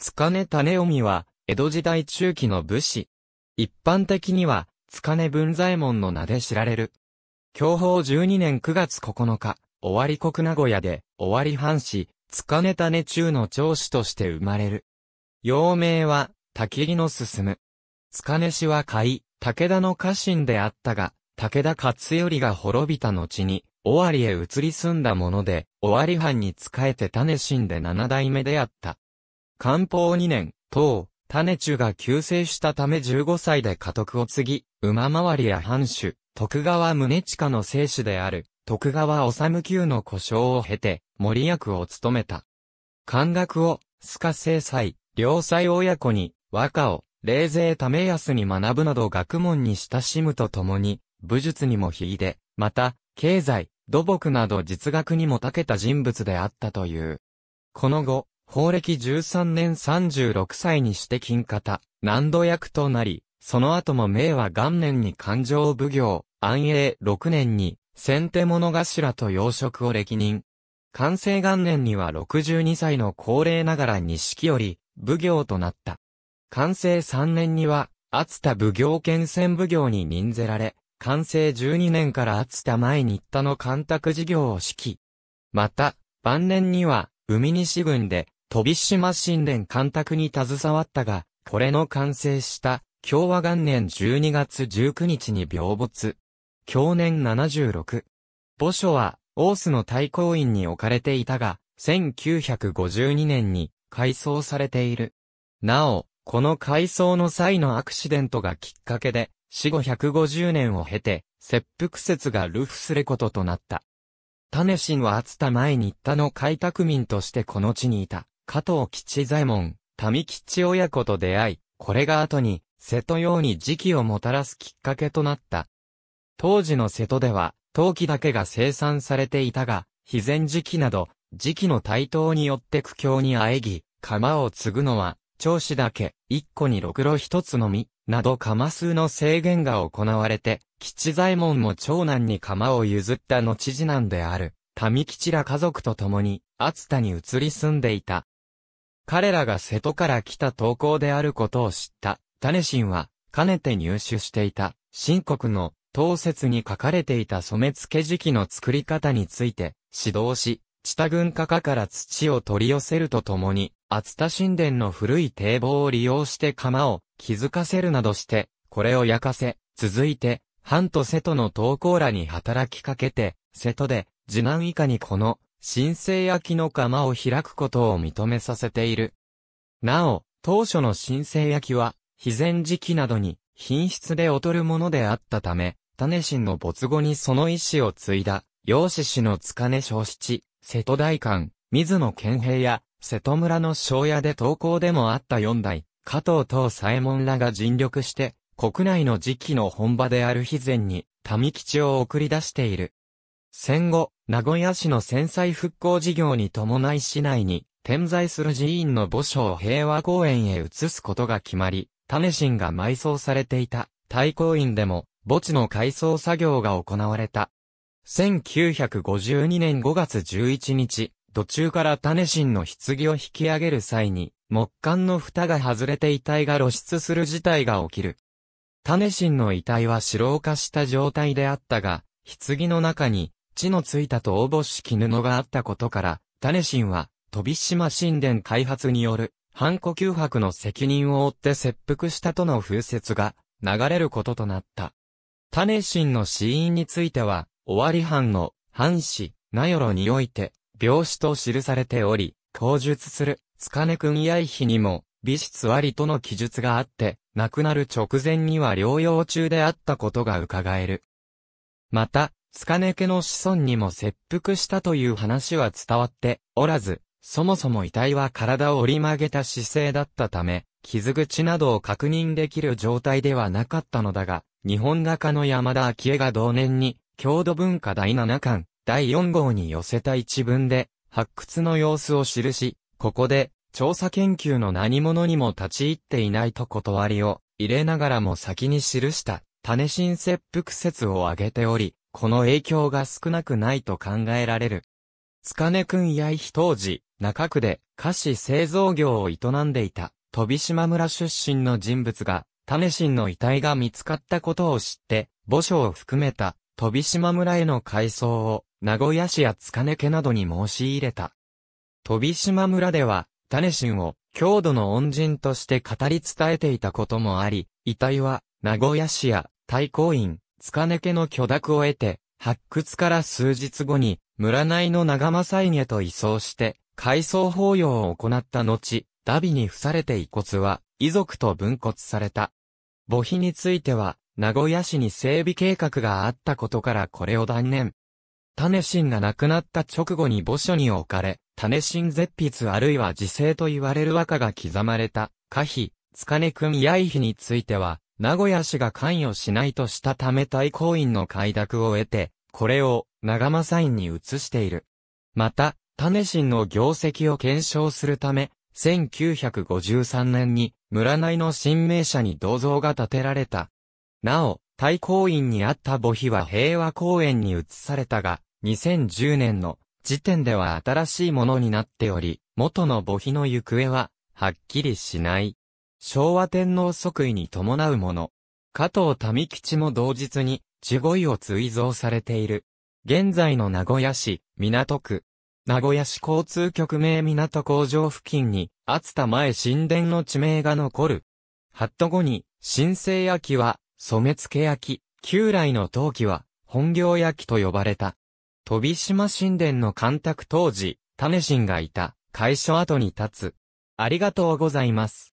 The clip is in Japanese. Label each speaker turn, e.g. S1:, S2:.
S1: つかね種臣みは、江戸時代中期の武士。一般的には、つかね文左衛門の名で知られる。享保12年9月9日、尾張国名古屋で、尾張藩士、つかね種中の長子として生まれる。幼名は、焚木の進む。つかね氏は甲武田の家臣であったが、武田勝頼が滅びた後に、尾張へ移り住んだもので、尾張藩に仕えて種んで七代目であった。漢方2年、唐、種中が急成したため15歳で家督を継ぎ、馬回りや藩主、徳川宗近の生主である、徳川治久の故障を経て、森役を務めた。漢学を、須賀正妻、良妻親子に、和歌を、冷静為康に学ぶなど学問に親しむとともに、武術にも秀で、また、経済、土木など実学にも長けた人物であったという。この後、法歴13年36歳にして金方、難度役となり、その後も明和元年に勘定奉行、安永6年に、先手物頭と養殖を歴任。完成元年には62歳の高齢ながら錦より、奉行となった。完成3年には、厚田奉行県選奉行に任ぜられ、完成12年から厚田前にったの干拓事業を指揮。また、晩年には、海西軍で、飛島神殿干拓に携わったが、これの完成した共和元年12月19日に病没。去年76。墓所は、オースの大公院に置かれていたが、1952年に改装されている。なお、この改装の際のアクシデントがきっかけで、死後150年を経て、切腹説がルフすることとなった。タネシンは厚田前ったの開拓民としてこの地にいた。加藤吉左衛門、民吉親子と出会い、これが後に、瀬戸用に時期をもたらすきっかけとなった。当時の瀬戸では、陶器だけが生産されていたが、肥前時期など、時期の台頭によって苦境にあえぎ、釜を継ぐのは、長子だけ、一個にろくろ一つのみ、など釜数の制限が行われて、吉左衛門も長男に釜を譲った後次男である、民吉ら家族と共に、熱田に移り住んでいた。彼らが瀬戸から来た投稿であることを知った、種心は、かねて入手していた、新国の、当説に書かれていた染付時期の作り方について、指導し、知軍家から土を取り寄せるとともに、熱田神殿の古い堤防を利用して釜を気づかせるなどして、これを焼かせ、続いて、藩と瀬戸の投稿らに働きかけて、瀬戸で、次男以下にこの、神聖焼きの窯を開くことを認めさせている。なお、当初の神聖焼きは、肥前時期などに品質で劣るものであったため、種神の没後にその意志を継いだ、養子氏の塚根小七、瀬戸大官、水野健平や、瀬戸村の庄屋で投稿でもあった四代、加藤藤左衛門らが尽力して、国内の時期の本場である肥前に、民吉を送り出している。戦後、名古屋市の戦災復興事業に伴い市内に、点在する寺院の墓所を平和公園へ移すことが決まり、種心が埋葬されていた、対抗院でも、墓地の改装作業が行われた。1952年5月11日、途中から種心の棺を引き上げる際に、木管の蓋が外れて遺体が露出する事態が起きる。種心の遺体は白化した状態であったが、棺の中に地のついたとおぼしき布があったことから、種神は、飛島神殿開発による、半呼吸白の責任を負って切腹したとの風説が、流れることとなった。種神の死因については、尾張藩の、藩士、名寄において、病死と記されており、口述する、塚根君やいひにも、美質ありとの記述があって、亡くなる直前には療養中であったことが伺える。また、塚根家の子孫にも切腹したという話は伝わっておらず、そもそも遺体は体を折り曲げた姿勢だったため、傷口などを確認できる状態ではなかったのだが、日本画家の山田昭恵が同年に、郷土文化第7巻、第4号に寄せた一文で、発掘の様子を記し、ここで、調査研究の何者にも立ち入っていないと断りを入れながらも先に記した、種新切腹説を挙げており、この影響が少なくないと考えられる。塚根くんやいひ当時、中区で菓子製造業を営んでいた、飛島村出身の人物が、種心の遺体が見つかったことを知って、墓所を含めた、飛島村への改装を、名古屋市や塚根家などに申し入れた。飛島村では、種心を、郷土の恩人として語り伝えていたこともあり、遺体は、名古屋市や、大公院、塚根家の許諾を得て、発掘から数日後に、村内の長政家と移送して、改装法要を行った後、ダビに付されて遺骨は、遺族と分骨された。墓碑については、名古屋市に整備計画があったことからこれを断念。種心が亡くなった直後に墓所に置かれ、種心絶筆あるいは自生と言われる和歌が刻まれた、可否、塚根ん八重碑については、名古屋市が関与しないとしたため対抗院の快諾を得て、これを長政院に移している。また、種心の業績を検証するため、1953年に村内の新名社に銅像が建てられた。なお、対抗院にあった墓碑は平和公園に移されたが、2010年の時点では新しいものになっており、元の墓碑の行方は、はっきりしない。昭和天皇即位に伴うもの。加藤民吉も同日に、地護位を追贈されている。現在の名古屋市、港区。名古屋市交通局名港工場付近に、厚田前神殿の地名が残る。ハット後に、新生焼きは、染付焼き、旧来の陶器は、本業焼きと呼ばれた。飛島神殿の干拓当時、種神がいた、会所跡に立つ。ありがとうございます。